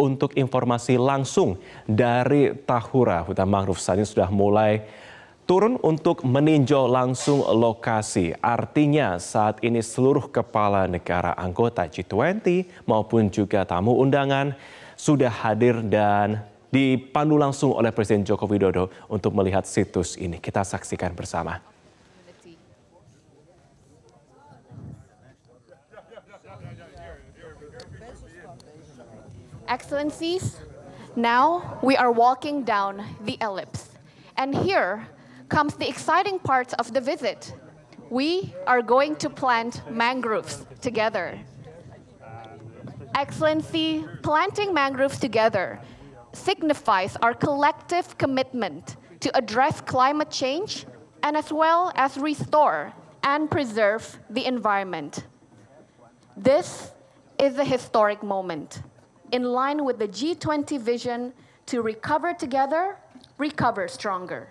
untuk informasi langsung dari Tahura hutan mangrove saat ini sudah mulai turun untuk meninjau langsung lokasi. Artinya saat ini seluruh kepala negara anggota G20 maupun juga tamu undangan sudah hadir dan dipandu langsung oleh Presiden Joko Widodo untuk melihat situs ini. Kita saksikan bersama. Excellencies, now we are walking down the ellipse. And here comes the exciting part of the visit. We are going to plant mangroves together. Excellency, planting mangroves together signifies our collective commitment to address climate change and as well as restore and preserve the environment. This is a historic moment in line with the G20 vision to recover together, recover stronger.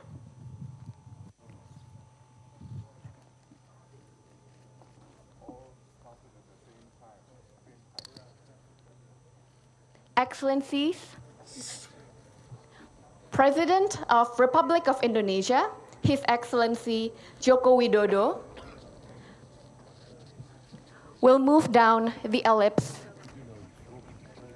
Excellencies, President of Republic of Indonesia, His Excellency Joko Widodo, will move down the ellipse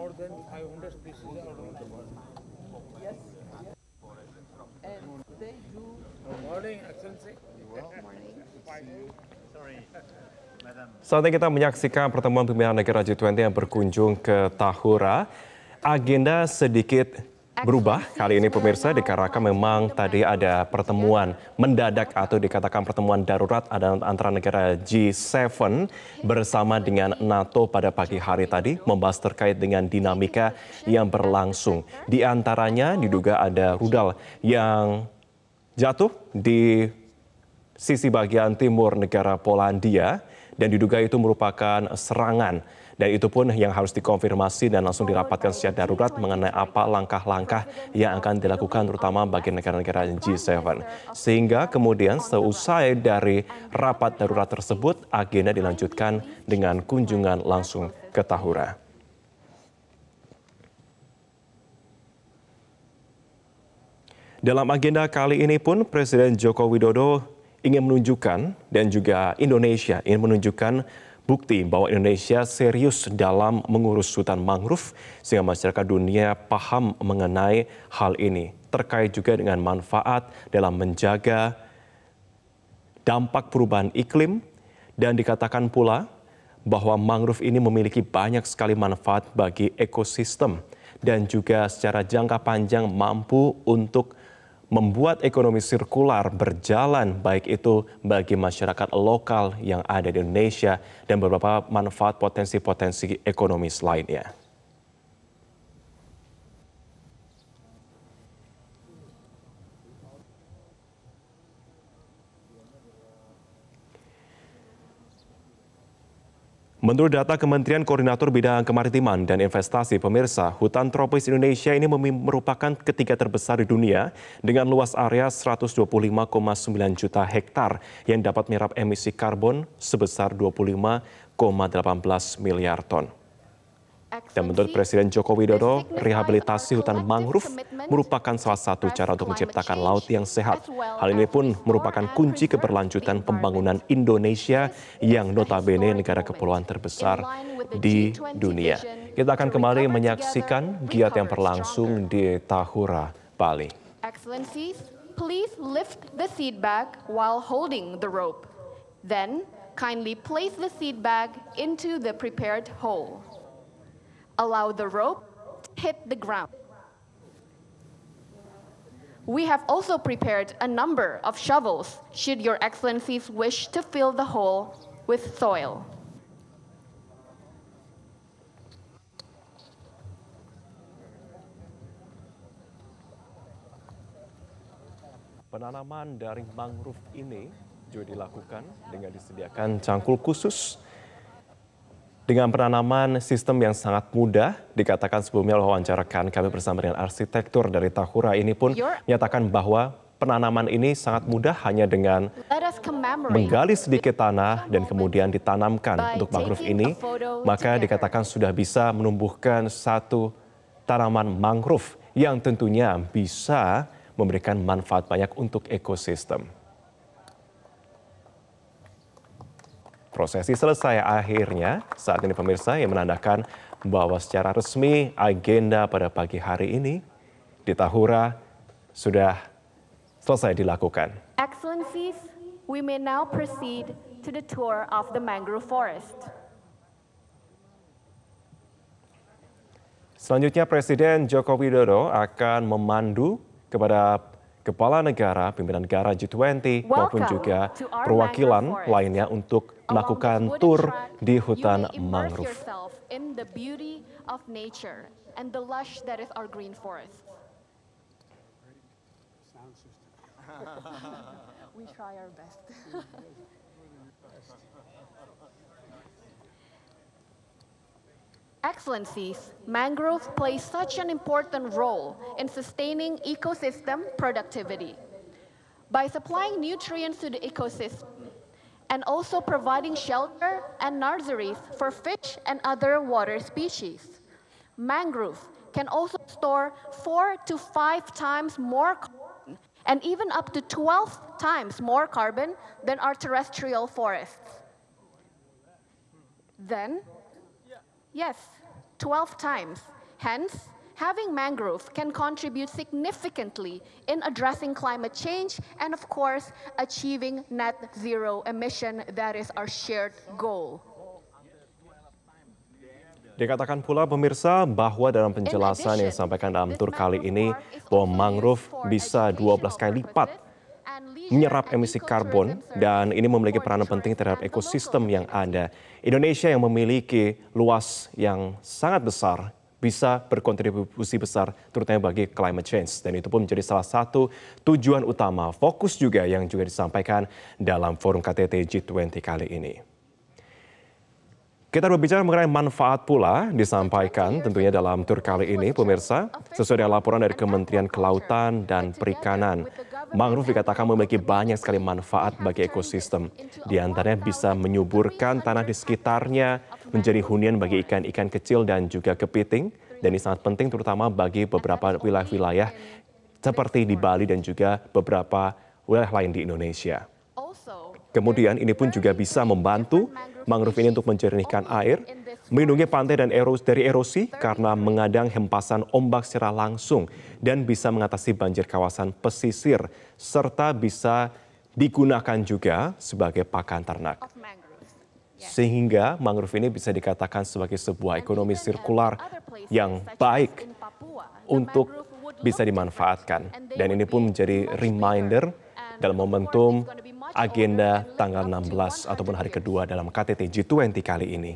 more than 500 species around the world. Yes. And they do. Good morning, Excellency. Good morning. Sorry. Saatnya kita menyaksikan pertemuan pimpinan negara G20 yang berkunjung ke Tahura. Agenda sedikit berubah. Kali ini pemirsa dikarenakan memang tadi ada pertemuan mendadak atau dikatakan pertemuan darurat ada antara negara G7 bersama dengan NATO pada pagi hari tadi membahas terkait dengan dinamika yang berlangsung. Di antaranya diduga ada rudal yang jatuh di sisi bagian timur negara Polandia dan diduga itu merupakan serangan dan itu pun yang harus dikonfirmasi dan langsung dirapatkan secara darurat mengenai apa langkah-langkah yang akan dilakukan terutama bagi negara-negara G7. Sehingga kemudian seusai dari rapat darurat tersebut, agenda dilanjutkan dengan kunjungan langsung ke Tahura. Dalam agenda kali ini pun Presiden Joko Widodo ingin menunjukkan dan juga Indonesia ingin menunjukkan bukti bahwa Indonesia serius dalam mengurus hutan mangrove sehingga masyarakat dunia paham mengenai hal ini terkait juga dengan manfaat dalam menjaga dampak perubahan iklim dan dikatakan pula bahwa mangrove ini memiliki banyak sekali manfaat bagi ekosistem dan juga secara jangka panjang mampu untuk membuat ekonomi sirkular berjalan baik itu bagi masyarakat lokal yang ada di Indonesia dan beberapa manfaat potensi-potensi ekonomis lainnya. Menurut data Kementerian Koordinator Bidang Kemaritiman dan Investasi Pemirsa, hutan tropis Indonesia ini merupakan ketiga terbesar di dunia dengan luas area 125,9 juta hektar yang dapat menyerap emisi karbon sebesar 25,18 miliar ton. Dan menurut Presiden Joko Widodo, rehabilitasi hutan mangrove merupakan salah satu cara untuk menciptakan laut yang sehat. Hal ini pun merupakan kunci keberlanjutan pembangunan Indonesia yang notabene negara kepulauan terbesar di dunia. Kita akan kembali menyaksikan giat yang berlangsung di Tahura, Bali. Excellencies, please lift the seat bag while holding the rope. Then, kindly place the seat bag into the prepared hole. allow the rope to hit the ground. We have also prepared a number of shovels should your excellencies wish to fill the hole with soil. Penanaman dari mangrove ini juga dilakukan dengan disediakan cangkul khusus Dengan penanaman sistem yang sangat mudah, dikatakan sebelumnya oleh wawancarakan kami bersama dengan arsitektur dari Tahura ini pun menyatakan bahwa penanaman ini sangat mudah hanya dengan menggali sedikit tanah dan kemudian ditanamkan untuk mangrove ini, maka dikatakan sudah bisa menumbuhkan satu tanaman mangrove yang tentunya bisa memberikan manfaat banyak untuk ekosistem. Prosesi selesai akhirnya saat ini pemirsa yang menandakan bahwa secara resmi agenda pada pagi hari ini di Tahura sudah selesai dilakukan. Excellencies, we may now proceed to the tour of the mangrove forest. Selanjutnya Presiden Joko Widodo akan memandu kepada kepala negara, pimpinan negara G20 maupun juga perwakilan lainnya untuk melakukan tur di hutan mangrove. We try our best. Excellencies, mangroves play such an important role in sustaining ecosystem productivity. By supplying nutrients to the ecosystem and also providing shelter and nurseries for fish and other water species, mangroves can also store four to five times more carbon and even up to 12 times more carbon than our terrestrial forests. Then, Yes, 12 times. Hence, having mangroves can contribute significantly in addressing climate change and, of course, achieving net zero emission. That is our shared goal. Dikatakan pula pemirsa bahwa dalam penjelasan yang disampaikan dalam tur kali ini bahwa mangrove bisa 12 kali lipat menyerap emisi karbon dan ini memiliki peranan penting terhadap ekosistem yang ada. Indonesia yang memiliki luas yang sangat besar bisa berkontribusi besar terutama bagi climate change dan itu pun menjadi salah satu tujuan utama fokus juga yang juga disampaikan dalam forum KTT G20 kali ini. Kita berbicara mengenai manfaat pula disampaikan tentunya dalam tur kali ini pemirsa sesuai dengan laporan dari Kementerian Kelautan dan Perikanan. Mangrove dikatakan memiliki banyak sekali manfaat bagi ekosistem. Di antaranya bisa menyuburkan tanah di sekitarnya, menjadi hunian bagi ikan-ikan kecil dan juga kepiting. Dan ini sangat penting terutama bagi beberapa wilayah-wilayah seperti di Bali dan juga beberapa wilayah lain di Indonesia. Kemudian ini pun juga bisa membantu mangrove ini untuk menjernihkan air, melindungi pantai dan erosi dari erosi karena mengadang hempasan ombak secara langsung dan bisa mengatasi banjir kawasan pesisir serta bisa digunakan juga sebagai pakan ternak. Sehingga mangrove ini bisa dikatakan sebagai sebuah ekonomi uh, sirkular yang baik untuk bisa dimanfaatkan. Dan ini pun menjadi reminder dalam momentum agenda tanggal 16 ataupun hari kedua dalam KTT G20 kali ini.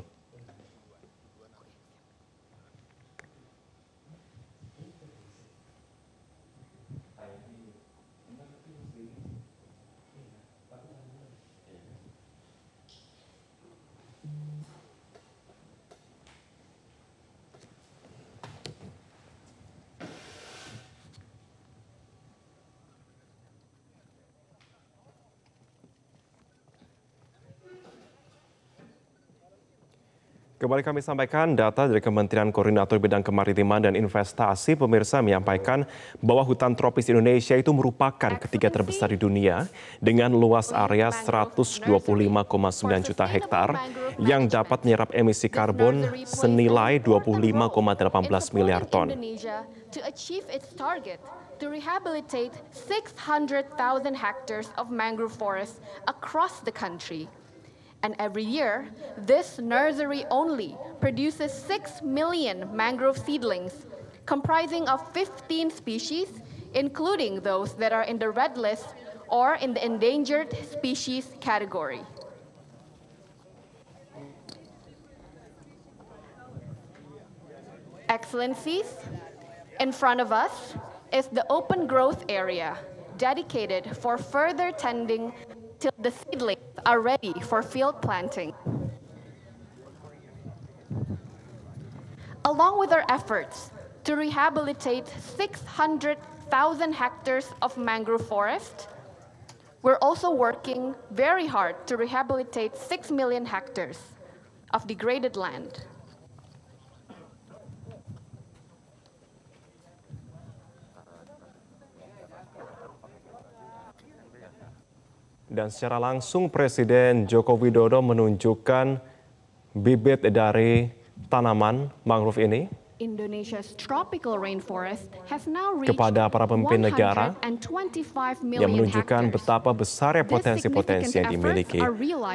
Kembali kami sampaikan data dari Kementerian Koordinator Bidang Kemaritiman dan Investasi, pemirsa menyampaikan bahwa hutan tropis Indonesia itu merupakan ketiga terbesar di dunia dengan luas area 125,9 juta hektar yang dapat menyerap emisi karbon senilai 25,18 miliar ton. rehabilitate 600,000 hectares of mangrove forests across the country. And every year, this nursery only produces 6 million mangrove seedlings, comprising of 15 species, including those that are in the red list or in the endangered species category. Excellencies, in front of us is the open growth area dedicated for further tending the seedlings are ready for field planting. Along with our efforts to rehabilitate 600,000 hectares of mangrove forest, we're also working very hard to rehabilitate 6 million hectares of degraded land. Dan secara langsung Presiden Joko Widodo menunjukkan bibit dari tanaman mangrove ini kepada para pemimpin negara yang menunjukkan betapa besarnya potensi-potensi yang dimiliki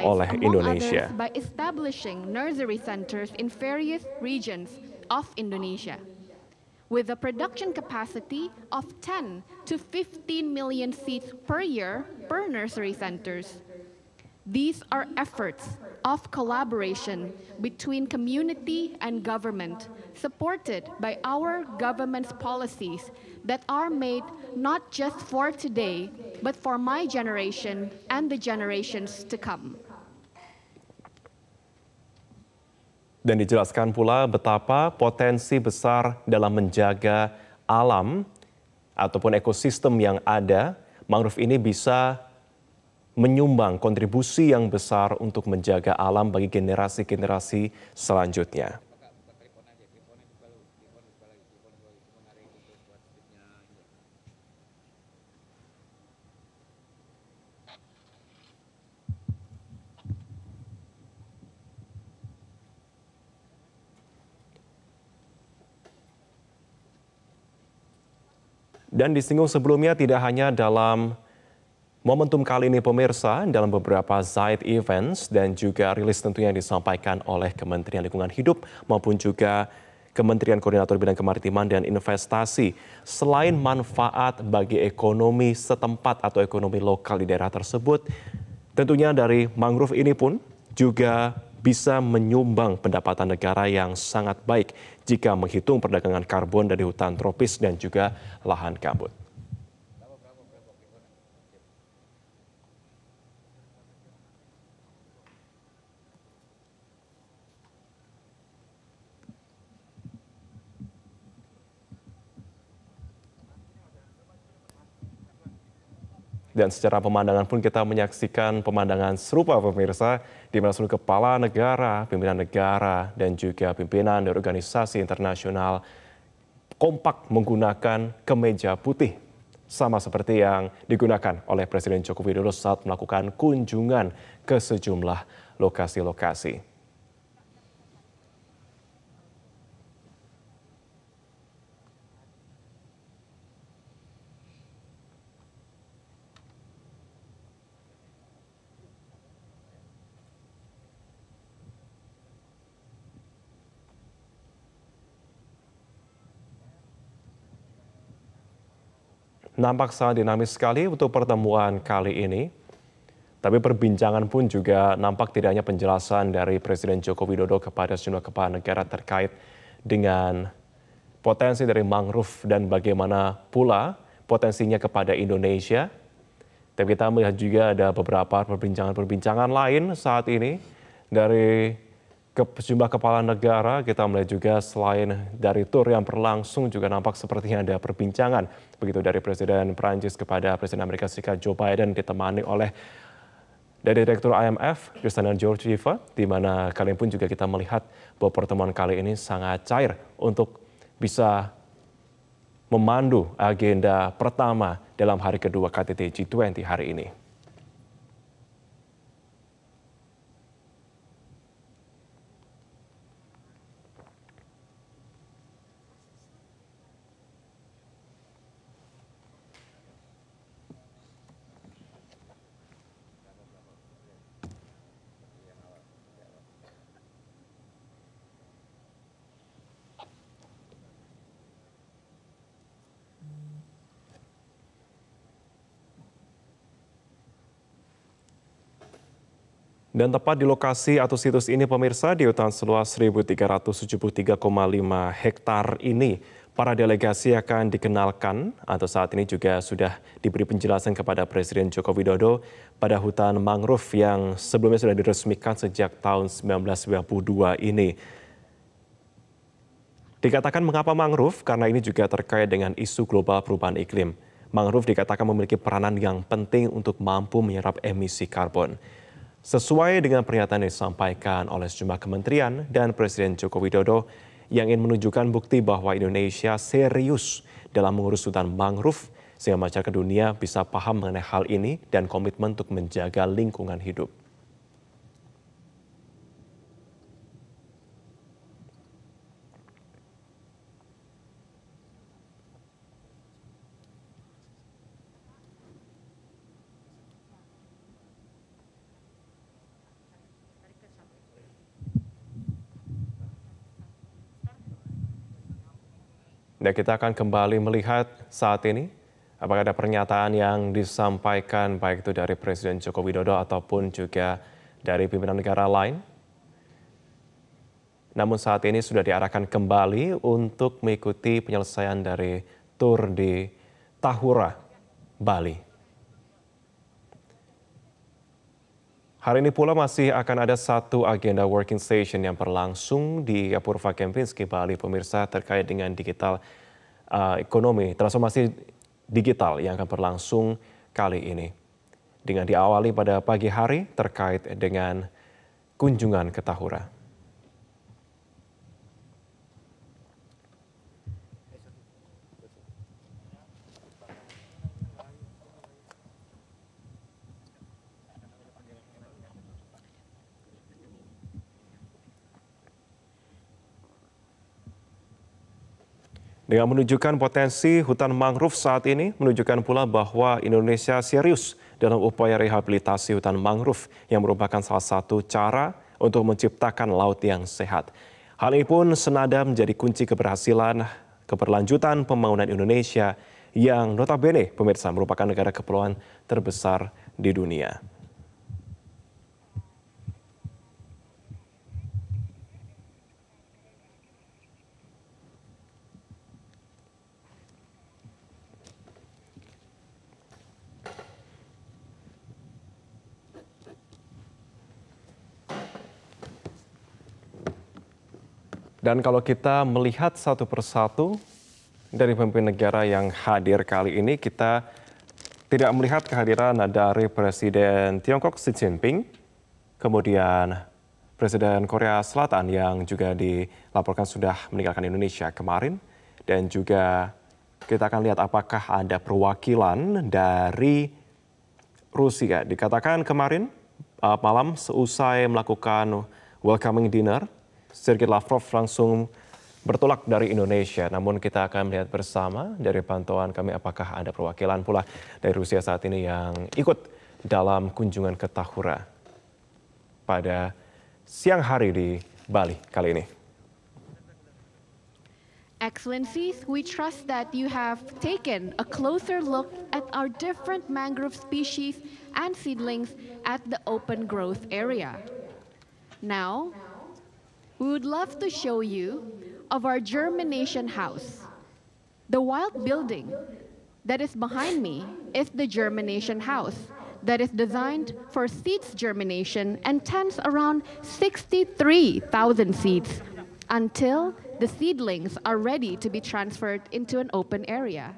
oleh Indonesia. Indonesia. with a production capacity of 10 to 15 million seats per year per nursery centers. These are efforts of collaboration between community and government, supported by our government's policies that are made not just for today, but for my generation and the generations to come. Dan dijelaskan pula betapa potensi besar dalam menjaga alam ataupun ekosistem yang ada, mangrove ini bisa menyumbang kontribusi yang besar untuk menjaga alam bagi generasi-generasi selanjutnya. Dan disinggung sebelumnya tidak hanya dalam momentum kali ini pemirsa, dalam beberapa side Events dan juga rilis tentunya yang disampaikan oleh Kementerian Lingkungan Hidup maupun juga Kementerian Koordinator Bidang Kemaritiman dan Investasi. Selain manfaat bagi ekonomi setempat atau ekonomi lokal di daerah tersebut, tentunya dari mangrove ini pun juga bisa menyumbang pendapatan negara yang sangat baik jika menghitung perdagangan karbon dari hutan tropis dan juga lahan gambut. Dan secara pemandangan pun kita menyaksikan pemandangan serupa pemirsa di mana seluruh kepala negara, pimpinan negara, dan juga pimpinan dari organisasi internasional kompak menggunakan kemeja putih sama seperti yang digunakan oleh Presiden Joko Widodo saat melakukan kunjungan ke sejumlah lokasi-lokasi. nampak sangat dinamis sekali untuk pertemuan kali ini. Tapi perbincangan pun juga nampak tidak hanya penjelasan dari Presiden Joko Widodo kepada sejumlah kepala negara terkait dengan potensi dari mangrove dan bagaimana pula potensinya kepada Indonesia. Tapi kita melihat juga ada beberapa perbincangan-perbincangan lain saat ini dari ke sejumlah kepala negara, kita melihat juga selain dari tur yang berlangsung juga nampak seperti ada perbincangan begitu dari Presiden Perancis kepada Presiden Amerika Serikat Joe Biden ditemani oleh dari Direktur IMF, George Georgieva, di mana kalian pun juga kita melihat bahwa pertemuan kali ini sangat cair untuk bisa memandu agenda pertama dalam hari kedua KTT G20 hari ini. Dan tepat di lokasi atau situs ini pemirsa di hutan seluas 1373,5 hektar ini para delegasi akan dikenalkan atau saat ini juga sudah diberi penjelasan kepada Presiden Joko Widodo pada hutan mangrove yang sebelumnya sudah diresmikan sejak tahun 1992 ini. Dikatakan mengapa mangrove karena ini juga terkait dengan isu global perubahan iklim. Mangrove dikatakan memiliki peranan yang penting untuk mampu menyerap emisi karbon. Sesuai dengan pernyataan yang disampaikan oleh sejumlah kementerian dan Presiden Joko Widodo yang ingin menunjukkan bukti bahwa Indonesia serius dalam mengurus hutan mangrove sehingga masyarakat dunia bisa paham mengenai hal ini dan komitmen untuk menjaga lingkungan hidup. Dan kita akan kembali melihat saat ini apakah ada pernyataan yang disampaikan baik itu dari Presiden Joko Widodo ataupun juga dari pimpinan negara lain. Namun saat ini sudah diarahkan kembali untuk mengikuti penyelesaian dari tur di Tahura, Bali. Hari ini pula masih akan ada satu agenda working station yang berlangsung di Purva Kempinski, Bali, pemirsa terkait dengan digital uh, ekonomi, transformasi digital yang akan berlangsung kali ini. Dengan diawali pada pagi hari terkait dengan kunjungan ke Tahura. Dengan menunjukkan potensi hutan mangrove saat ini, menunjukkan pula bahwa Indonesia serius dalam upaya rehabilitasi hutan mangrove yang merupakan salah satu cara untuk menciptakan laut yang sehat. Hal ini pun senada menjadi kunci keberhasilan keberlanjutan pembangunan Indonesia yang notabene pemirsa merupakan negara kepulauan terbesar di dunia. Dan kalau kita melihat satu persatu dari pemimpin negara yang hadir kali ini, kita tidak melihat kehadiran dari Presiden Tiongkok Xi Jinping, kemudian Presiden Korea Selatan yang juga dilaporkan sudah meninggalkan Indonesia kemarin, dan juga kita akan lihat apakah ada perwakilan dari Rusia. Dikatakan kemarin uh, malam seusai melakukan welcoming dinner Sergei Lavrov langsung bertolak dari Indonesia. Namun kita akan melihat bersama dari pantauan kami apakah ada perwakilan pula dari Rusia saat ini yang ikut dalam kunjungan ke Tahura pada siang hari di Bali kali ini. Excellencies, we trust that you have taken a closer look at our different mangrove species and seedlings at the open growth area. Now, we would love to show you of our germination house, the wild building that is behind me is the germination house that is designed for seeds germination and tends around 63,000 seeds until the seedlings are ready to be transferred into an open area.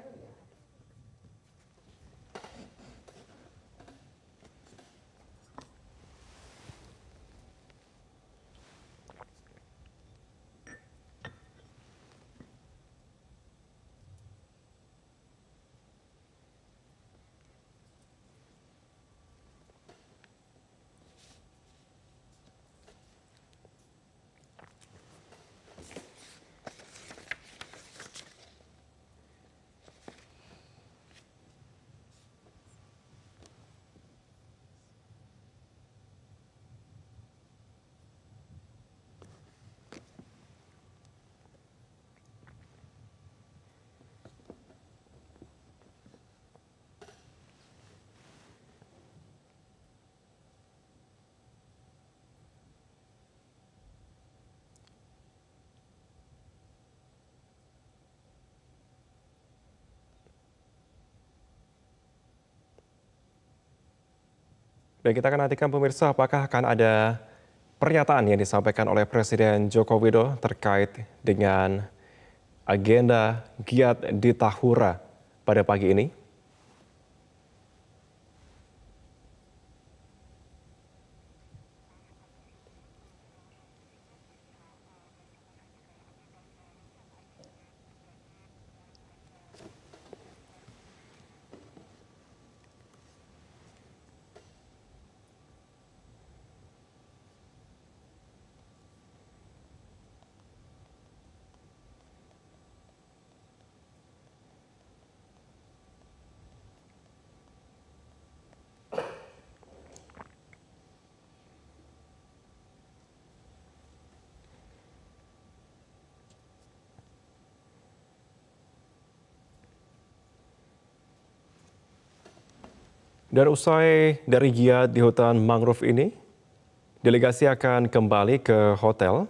Dan kita akan nantikan pemirsa apakah akan ada pernyataan yang disampaikan oleh Presiden Joko Widodo terkait dengan agenda giat di Tahura pada pagi ini. Dan usai dari giat di hutan mangrove ini, delegasi akan kembali ke hotel,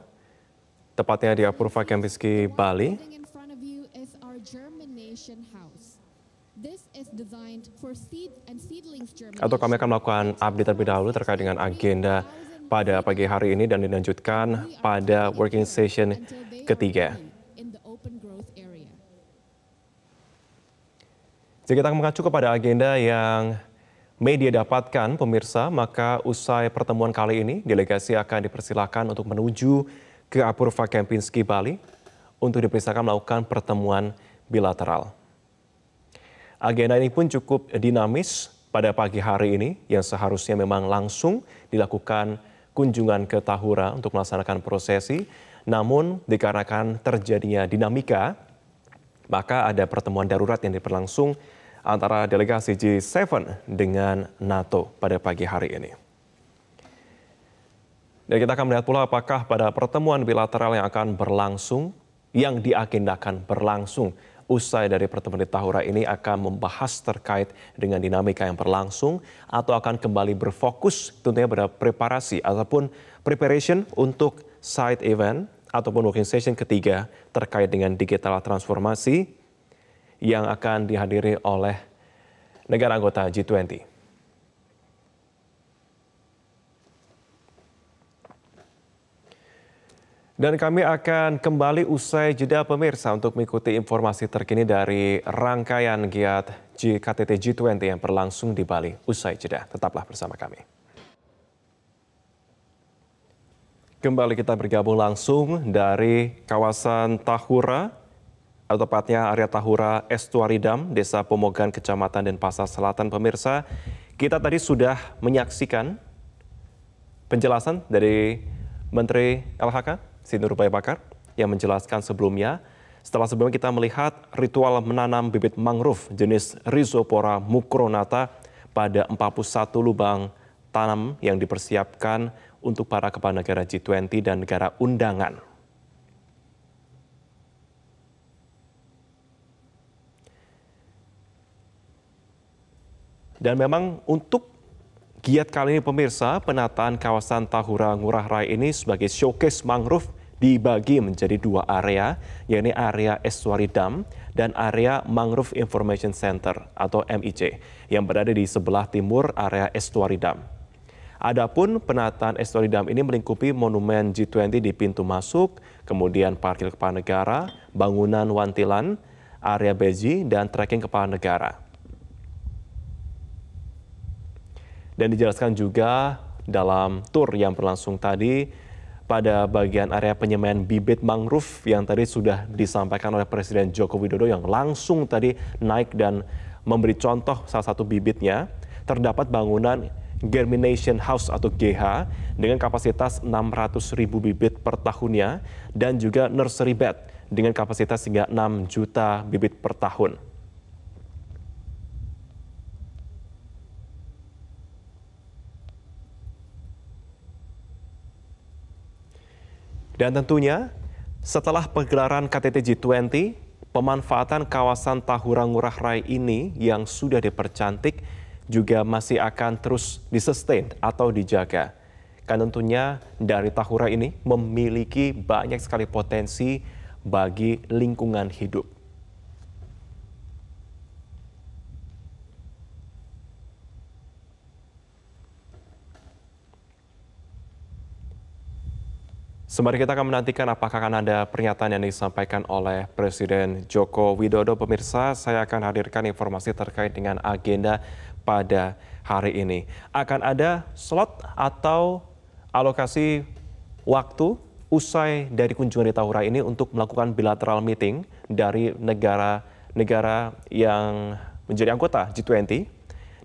tepatnya di Apurva Kempinski, Bali. Atau kami akan melakukan update terlebih dahulu terkait dengan agenda pada pagi hari ini dan dilanjutkan pada working session ketiga. Jika kita mengacu kepada agenda yang media dapatkan, pemirsa, maka usai pertemuan kali ini, delegasi akan dipersilakan untuk menuju ke Apurva Kempinski, Bali, untuk dipersilakan melakukan pertemuan bilateral. Agenda ini pun cukup dinamis pada pagi hari ini, yang seharusnya memang langsung dilakukan kunjungan ke Tahura untuk melaksanakan prosesi, namun dikarenakan terjadinya dinamika, maka ada pertemuan darurat yang diperlangsung antara delegasi G7 dengan NATO pada pagi hari ini. Dan kita akan melihat pula apakah pada pertemuan bilateral yang akan berlangsung, yang diagendakan berlangsung usai dari pertemuan di Tahura ini akan membahas terkait dengan dinamika yang berlangsung atau akan kembali berfokus tentunya pada preparasi ataupun preparation untuk side event ataupun working session ketiga terkait dengan digital transformasi yang akan dihadiri oleh negara anggota G20. Dan kami akan kembali usai jeda pemirsa untuk mengikuti informasi terkini dari rangkaian giat GKTT G20 yang berlangsung di Bali. Usai jeda, tetaplah bersama kami. Kembali kita bergabung langsung dari kawasan Tahura, atau tepatnya area Tahura Estuaridam, Desa Pomogan, Kecamatan Denpasar Selatan. Pemirsa, kita tadi sudah menyaksikan penjelasan dari Menteri LHK, Sinur Nurbaya Bakar, yang menjelaskan sebelumnya setelah sebelumnya kita melihat ritual menanam bibit mangrove jenis Rhizopora mukronata pada 41 lubang tanam yang dipersiapkan untuk para kepala negara G20 dan negara undangan. Dan memang untuk giat kali ini pemirsa, penataan kawasan Tahura Ngurah Rai ini sebagai showcase mangrove dibagi menjadi dua area, yaitu area Estuary Dam dan area Mangrove Information Center atau MIC yang berada di sebelah timur area Estuary Dam. Adapun penataan Estuary Dam ini melingkupi monumen G20 di pintu masuk, kemudian parkir kepala negara, bangunan wantilan, area beji, dan trekking kepala negara. Dan dijelaskan juga dalam tur yang berlangsung tadi pada bagian area penyemaian bibit mangrove yang tadi sudah disampaikan oleh Presiden Joko Widodo yang langsung tadi naik dan memberi contoh salah satu bibitnya. Terdapat bangunan Germination House atau GH dengan kapasitas 600 ribu bibit per tahunnya dan juga nursery bed dengan kapasitas hingga 6 juta bibit per tahun. Dan tentunya setelah pergelaran KTT G20, pemanfaatan kawasan Tahura-Ngurah Rai ini yang sudah dipercantik juga masih akan terus disustain atau dijaga. Kan tentunya dari Tahura ini memiliki banyak sekali potensi bagi lingkungan hidup. Sembari kita akan menantikan apakah akan ada pernyataan yang disampaikan oleh Presiden Joko Widodo. Pemirsa, saya akan hadirkan informasi terkait dengan agenda pada hari ini. Akan ada slot atau alokasi waktu usai dari kunjungan di Tahura ini untuk melakukan bilateral meeting dari negara-negara yang menjadi anggota G20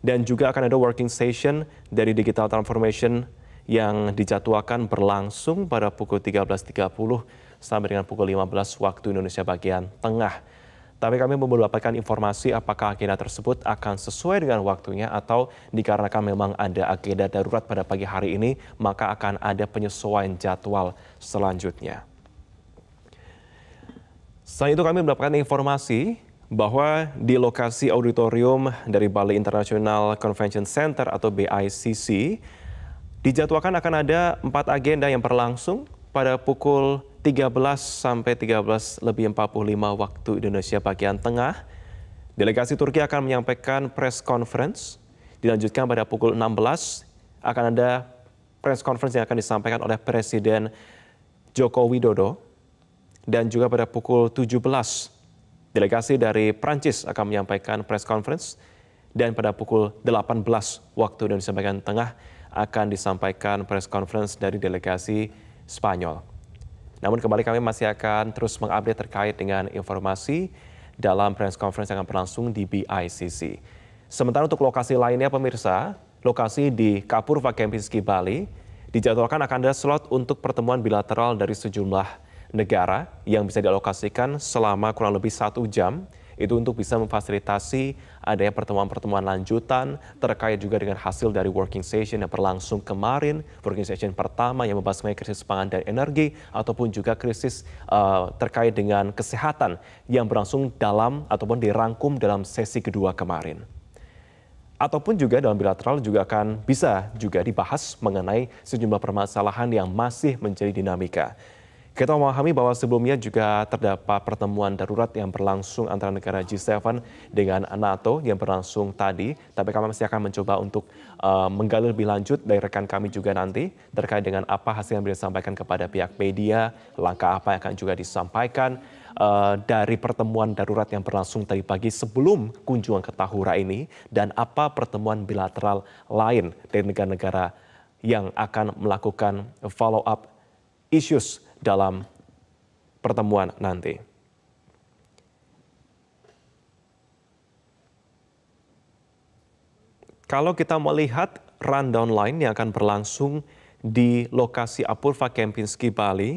dan juga akan ada working session dari Digital Transformation yang dijadwalkan berlangsung pada pukul 13.30 sampai dengan pukul 15 waktu Indonesia bagian tengah. Tapi kami mendapatkan informasi apakah agenda tersebut akan sesuai dengan waktunya atau dikarenakan memang ada agenda darurat pada pagi hari ini, maka akan ada penyesuaian jadwal selanjutnya. Selain itu kami mendapatkan informasi bahwa di lokasi auditorium dari Bali International Convention Center atau BICC, Dijadwalkan akan ada empat agenda yang berlangsung pada pukul 13 sampai 13 lebih 45 waktu Indonesia bagian tengah. Delegasi Turki akan menyampaikan press conference. Dilanjutkan pada pukul 16 akan ada press conference yang akan disampaikan oleh Presiden Joko Widodo. Dan juga pada pukul 17 delegasi dari Prancis akan menyampaikan press conference. Dan pada pukul 18 waktu Indonesia bagian tengah akan disampaikan press conference dari delegasi Spanyol. Namun kembali kami masih akan terus mengupdate terkait dengan informasi dalam press conference yang akan berlangsung di BICC. Sementara untuk lokasi lainnya pemirsa, lokasi di Kapur Vakempinski Bali, dijadwalkan akan ada slot untuk pertemuan bilateral dari sejumlah negara yang bisa dialokasikan selama kurang lebih satu jam itu untuk bisa memfasilitasi adanya pertemuan-pertemuan lanjutan terkait juga dengan hasil dari working session yang berlangsung kemarin, working session pertama yang membahas mengenai krisis pangan dan energi ataupun juga krisis uh, terkait dengan kesehatan yang berlangsung dalam ataupun dirangkum dalam sesi kedua kemarin ataupun juga dalam bilateral juga akan bisa juga dibahas mengenai sejumlah permasalahan yang masih menjadi dinamika. Kita memahami bahwa sebelumnya juga terdapat pertemuan darurat yang berlangsung antara negara G7 dengan NATO yang berlangsung tadi, tapi kami masih akan mencoba untuk uh, menggali lebih lanjut dari rekan kami juga nanti terkait dengan apa hasil yang disampaikan kepada pihak media, langkah apa yang akan juga disampaikan uh, dari pertemuan darurat yang berlangsung tadi pagi sebelum kunjungan ke Tahura ini dan apa pertemuan bilateral lain dari negara-negara yang akan melakukan follow up issues dalam pertemuan nanti. Kalau kita melihat rundown lain yang akan berlangsung di lokasi Apurva Kempinski, Bali,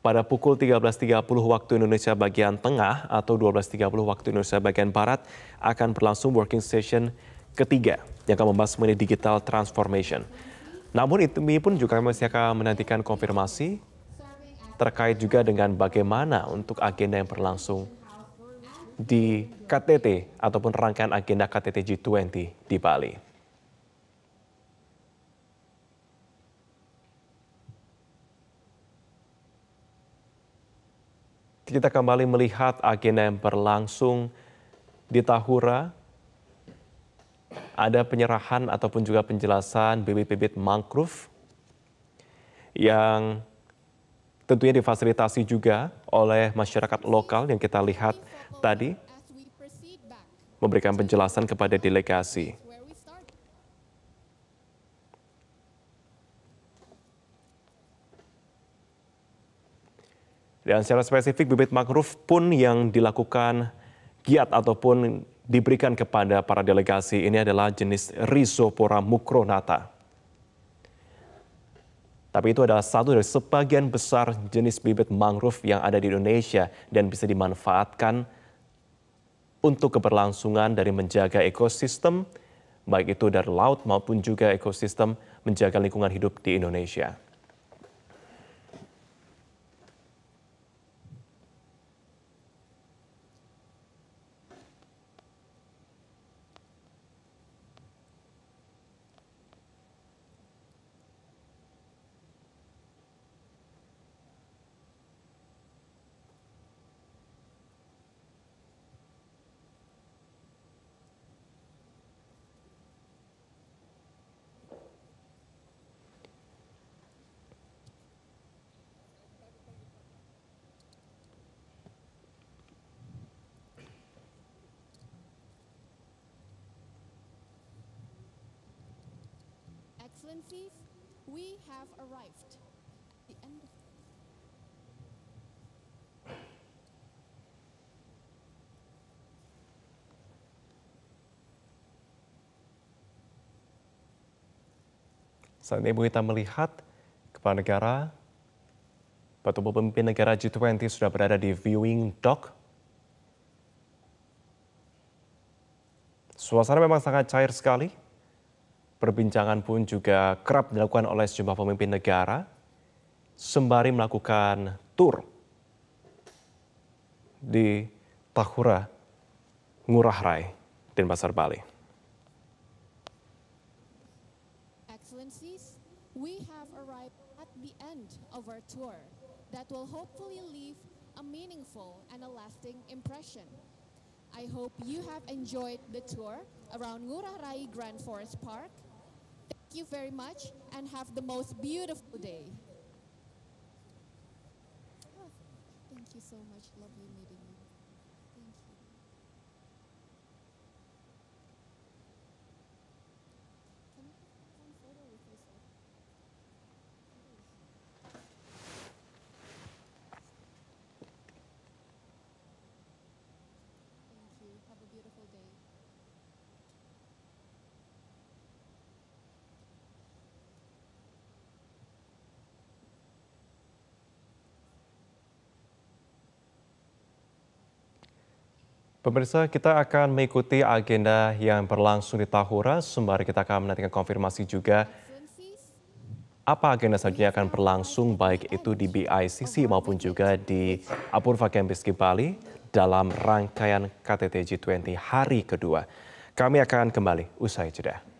pada pukul 13.30 waktu Indonesia bagian tengah atau 12.30 waktu Indonesia bagian barat akan berlangsung working session ketiga yang akan membahas mengenai digital transformation. Namun ITMI pun juga masih akan menantikan konfirmasi terkait juga dengan bagaimana untuk agenda yang berlangsung di KTT ataupun rangkaian agenda KTT G20 di Bali. Kita kembali melihat agenda yang berlangsung di Tahura ada penyerahan ataupun juga penjelasan bibit-bibit mangrove yang tentunya difasilitasi juga oleh masyarakat lokal yang kita lihat tadi memberikan penjelasan kepada delegasi. Dan secara spesifik bibit mangrove pun yang dilakukan giat ataupun diberikan kepada para delegasi ini adalah jenis Rhizophora mucronata. Tapi itu adalah satu dari sebagian besar jenis bibit mangrove yang ada di Indonesia dan bisa dimanfaatkan untuk keberlangsungan dari menjaga ekosistem, baik itu dari laut maupun juga ekosistem menjaga lingkungan hidup di Indonesia. Excellencies, we have arrived. The end Saat ini kita melihat kepala negara, batu pemimpin negara G20 sudah berada di viewing dock. Suasana memang sangat cair sekali. Perbincangan pun juga kerap dilakukan oleh sejumlah pemimpin negara sembari melakukan tur di Tahura, Ngurah Rai, Denpasar, Bali. I hope you have enjoyed the tour around Ngurah Rai Grand Forest Park Thank you very much and have the most beautiful day. Oh, thank you so much. Lovely meeting. Pemirsa, kita akan mengikuti agenda yang berlangsung di Tahura, sembari kita akan menantikan konfirmasi juga apa agenda selanjutnya akan berlangsung baik itu di BICC maupun juga di Apurva Kempiski Bali dalam rangkaian KTT G20 hari kedua. Kami akan kembali usai jeda.